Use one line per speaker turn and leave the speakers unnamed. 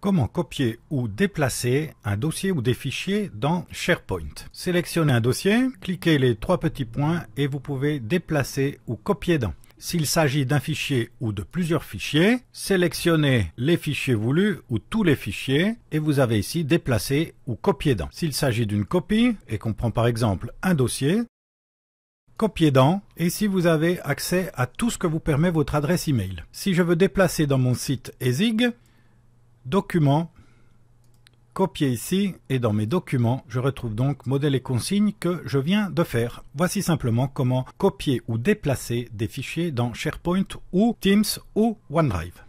Comment copier ou déplacer un dossier ou des fichiers dans SharePoint Sélectionnez un dossier, cliquez les trois petits points et vous pouvez déplacer ou copier dans. S'il s'agit d'un fichier ou de plusieurs fichiers, sélectionnez les fichiers voulus ou tous les fichiers et vous avez ici déplacer ou copier dans. S'il s'agit d'une copie et qu'on prend par exemple un dossier, copier dans et si vous avez accès à tout ce que vous permet votre adresse email. Si je veux déplacer dans mon site ESIG, Documents, copier ici et dans mes documents, je retrouve donc modèle et consignes que je viens de faire. Voici simplement comment copier ou déplacer des fichiers dans SharePoint ou Teams ou OneDrive.